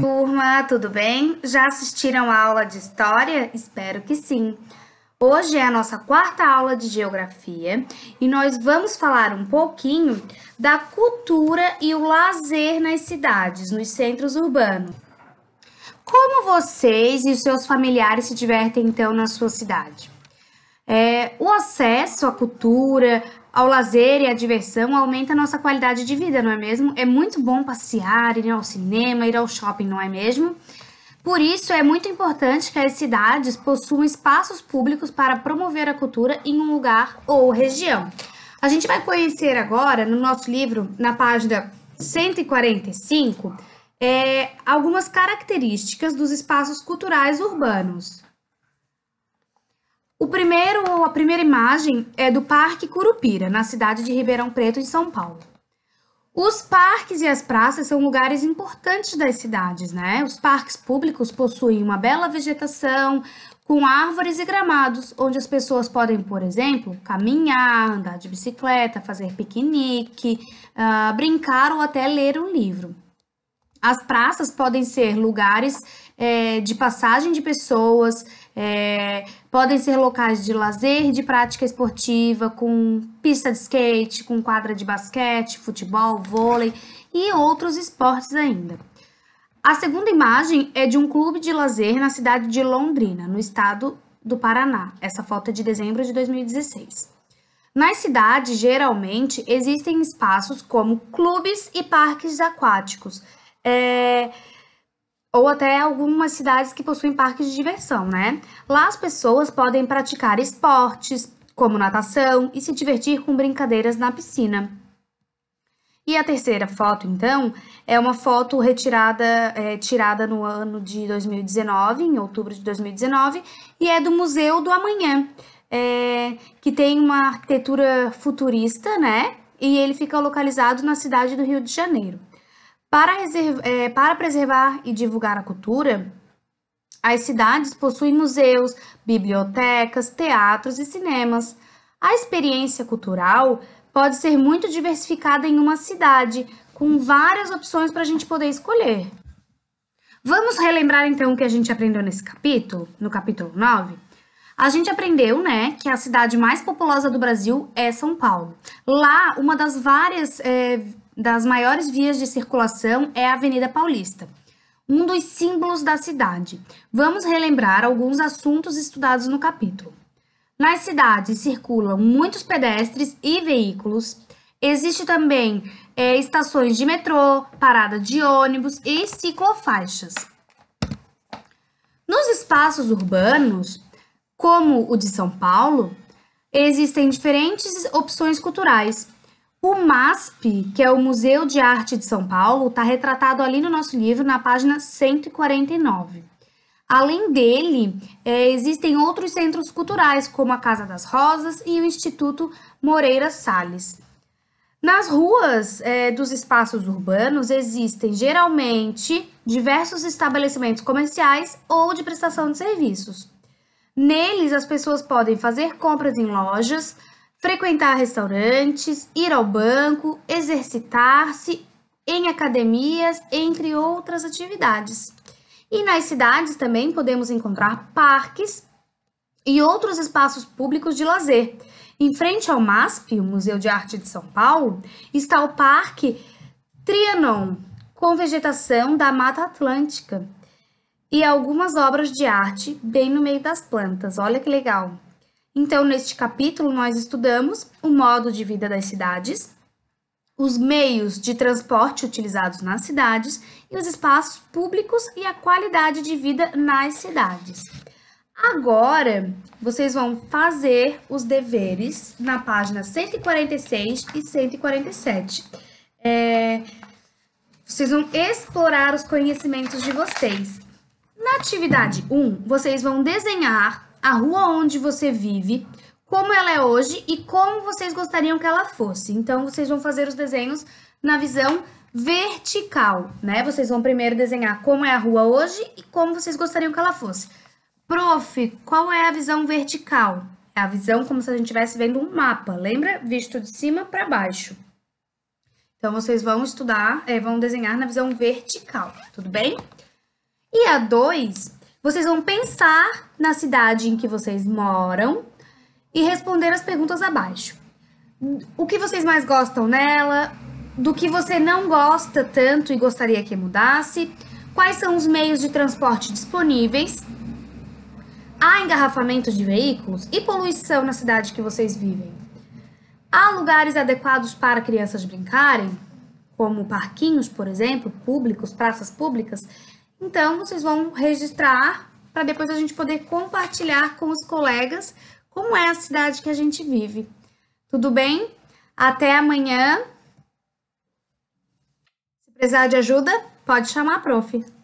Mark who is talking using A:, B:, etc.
A: Turma, tudo bem? Já assistiram a aula de história? Espero que sim. Hoje é a nossa quarta aula de geografia e nós vamos falar um pouquinho da cultura e o lazer nas cidades, nos centros urbanos. Como vocês e os seus familiares se divertem então na sua cidade? É, o acesso à cultura, ao lazer e à diversão aumenta a nossa qualidade de vida, não é mesmo? É muito bom passear, ir ao cinema, ir ao shopping, não é mesmo? Por isso, é muito importante que as cidades possuam espaços públicos para promover a cultura em um lugar ou região. A gente vai conhecer agora, no nosso livro, na página 145, é, algumas características dos espaços culturais urbanos. O primeiro, a primeira imagem é do Parque Curupira, na cidade de Ribeirão Preto, em São Paulo. Os parques e as praças são lugares importantes das cidades, né? Os parques públicos possuem uma bela vegetação, com árvores e gramados, onde as pessoas podem, por exemplo, caminhar, andar de bicicleta, fazer piquenique, uh, brincar ou até ler um livro. As praças podem ser lugares é, de passagem de pessoas, é, podem ser locais de lazer, de prática esportiva, com pista de skate, com quadra de basquete, futebol, vôlei e outros esportes ainda. A segunda imagem é de um clube de lazer na cidade de Londrina, no estado do Paraná. Essa foto é de dezembro de 2016. Nas cidades, geralmente, existem espaços como clubes e parques aquáticos, é, ou até algumas cidades que possuem parques de diversão, né? Lá as pessoas podem praticar esportes, como natação, e se divertir com brincadeiras na piscina. E a terceira foto, então, é uma foto retirada é, tirada no ano de 2019, em outubro de 2019, e é do Museu do Amanhã, é, que tem uma arquitetura futurista, né? E ele fica localizado na cidade do Rio de Janeiro. Para, é, para preservar e divulgar a cultura, as cidades possuem museus, bibliotecas, teatros e cinemas. A experiência cultural pode ser muito diversificada em uma cidade, com várias opções para a gente poder escolher. Vamos relembrar então o que a gente aprendeu nesse capítulo, no capítulo 9? A gente aprendeu, né, que a cidade mais populosa do Brasil é São Paulo. Lá, uma das várias é, das maiores vias de circulação é a Avenida Paulista, um dos símbolos da cidade. Vamos relembrar alguns assuntos estudados no capítulo. Nas cidades circulam muitos pedestres e veículos. Existe também é, estações de metrô, parada de ônibus e ciclofaixas. Nos espaços urbanos, como o de São Paulo, existem diferentes opções culturais, o MASP, que é o Museu de Arte de São Paulo, está retratado ali no nosso livro, na página 149. Além dele, é, existem outros centros culturais, como a Casa das Rosas e o Instituto Moreira Salles. Nas ruas é, dos espaços urbanos existem geralmente diversos estabelecimentos comerciais ou de prestação de serviços. Neles, as pessoas podem fazer compras em lojas, frequentar restaurantes, ir ao banco, exercitar-se em academias, entre outras atividades. E nas cidades também podemos encontrar parques e outros espaços públicos de lazer. Em frente ao MASP, o Museu de Arte de São Paulo, está o Parque Trianon, com vegetação da Mata Atlântica e algumas obras de arte bem no meio das plantas. Olha que legal! Então, neste capítulo, nós estudamos o modo de vida das cidades, os meios de transporte utilizados nas cidades e os espaços públicos e a qualidade de vida nas cidades. Agora, vocês vão fazer os deveres na página 146 e 147. É, vocês vão explorar os conhecimentos de vocês. Na atividade 1, vocês vão desenhar a rua onde você vive, como ela é hoje e como vocês gostariam que ela fosse. Então, vocês vão fazer os desenhos na visão vertical, né? Vocês vão primeiro desenhar como é a rua hoje e como vocês gostariam que ela fosse. Prof, qual é a visão vertical? É a visão como se a gente estivesse vendo um mapa, lembra? Visto de cima para baixo. Então, vocês vão estudar, é, vão desenhar na visão vertical, tudo bem? E a 2 vocês vão pensar na cidade em que vocês moram e responder as perguntas abaixo. O que vocês mais gostam nela? Do que você não gosta tanto e gostaria que mudasse? Quais são os meios de transporte disponíveis? Há engarrafamento de veículos e poluição na cidade que vocês vivem? Há lugares adequados para crianças brincarem, como parquinhos, por exemplo, públicos, praças públicas? Então, vocês vão registrar para depois a gente poder compartilhar com os colegas como é a cidade que a gente vive. Tudo bem? Até amanhã. Se precisar de ajuda, pode chamar a prof.